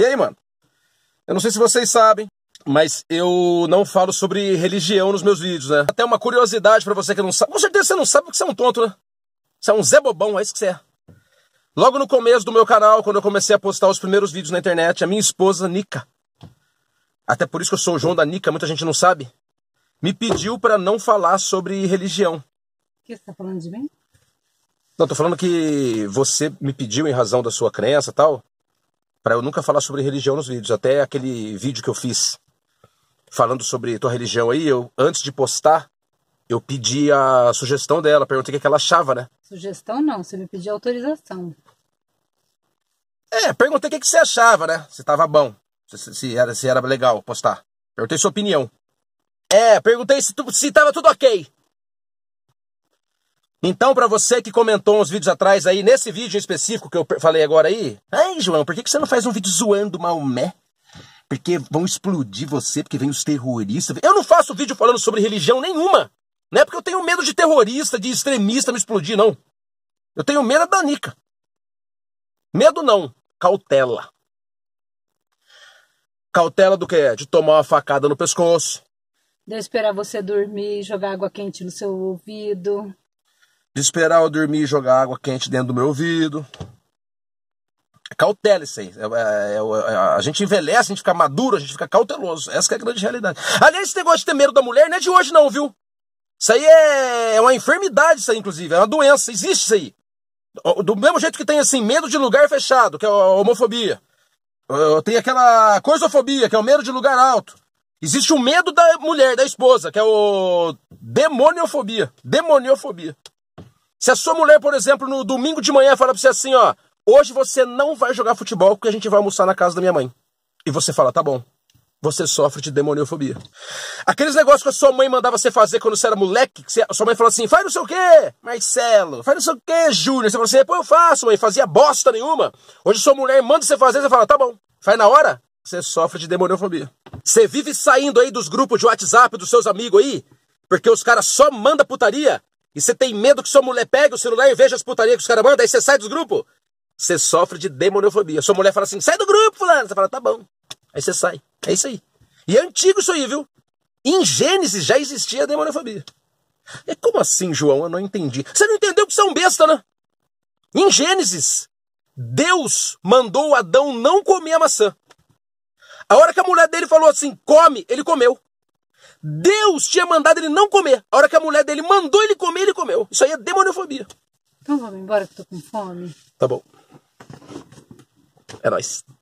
E aí, mano? Eu não sei se vocês sabem, mas eu não falo sobre religião nos meus vídeos, né? Até uma curiosidade para você que não sabe. Com certeza você não sabe porque você é um tonto, né? Você é um Zé Bobão, é isso que você é. Logo no começo do meu canal, quando eu comecei a postar os primeiros vídeos na internet, a minha esposa, Nica, até por isso que eu sou o João da Nica, muita gente não sabe, me pediu para não falar sobre religião. O que você tá falando de mim? Não, tô falando que você me pediu em razão da sua crença e tal, para eu nunca falar sobre religião nos vídeos. Até aquele vídeo que eu fiz falando sobre tua religião aí, eu antes de postar, eu pedi a sugestão dela, perguntei o que ela achava, né? Sugestão não, você me pediu autorização. É, perguntei o que você achava, né? Se tava bom, se, se, era, se era legal postar. Perguntei sua opinião. É, perguntei se, tu, se tava tudo ok. Então, para você que comentou uns vídeos atrás aí, nesse vídeo específico que eu falei agora aí, ai, João, por que, que você não faz um vídeo zoando Maomé? Porque vão explodir você, porque vem os terroristas. Eu não faço vídeo falando sobre religião nenhuma. Não é porque eu tenho medo de terrorista, de extremista me explodir, não. Eu tenho medo é da Nica. Medo não, cautela. Cautela do que? De tomar uma facada no pescoço. De esperar você dormir, jogar água quente no seu ouvido de esperar eu dormir e jogar água quente dentro do meu ouvido. Cautele-se. É é, é, é, é, a gente envelhece, a gente fica maduro, a gente fica cauteloso. Essa é a grande realidade. Aliás, esse negócio de ter medo da mulher não é de hoje, não, viu? Isso aí é, é uma enfermidade, isso aí, inclusive. É uma doença, existe isso aí. Do mesmo jeito que tem, assim, medo de lugar fechado, que é a homofobia. Tem aquela coisofobia, que é o medo de lugar alto. Existe o medo da mulher, da esposa, que é o demoniofobia. Demoniofobia. Se a sua mulher, por exemplo, no domingo de manhã fala para você assim, ó, hoje você não vai jogar futebol porque a gente vai almoçar na casa da minha mãe. E você fala, tá bom. Você sofre de demoniofobia. Aqueles negócios que a sua mãe mandava você fazer quando você era moleque, que você, sua mãe falou assim, faz não sei o quê, Marcelo, faz não sei o quê, Júnior. Você falou assim, pô, eu faço, mãe, fazia bosta nenhuma. Hoje sua mulher manda você fazer, você fala, tá bom. Faz na hora, você sofre de demoniofobia. Você vive saindo aí dos grupos de WhatsApp dos seus amigos aí, porque os caras só mandam putaria e você tem medo que sua mulher pegue o celular e veja as putarias que os caras mandam, aí você sai dos grupos. Você sofre de demonofobia. Sua mulher fala assim, sai do grupo, fulano. Você fala, tá bom. Aí você sai. É isso aí. E é antigo isso aí, viu? Em Gênesis já existia a demonofobia. É como assim, João? Eu não entendi. Você não entendeu que você é um besta, né? Em Gênesis, Deus mandou Adão não comer a maçã. A hora que a mulher dele falou assim, come, ele comeu. Deus tinha mandado ele não comer. A hora que a mulher dele mandou ele comer, ele comeu. Isso aí é demoniofobia. Então vamos embora que eu tô com fome. Tá bom. É nóis.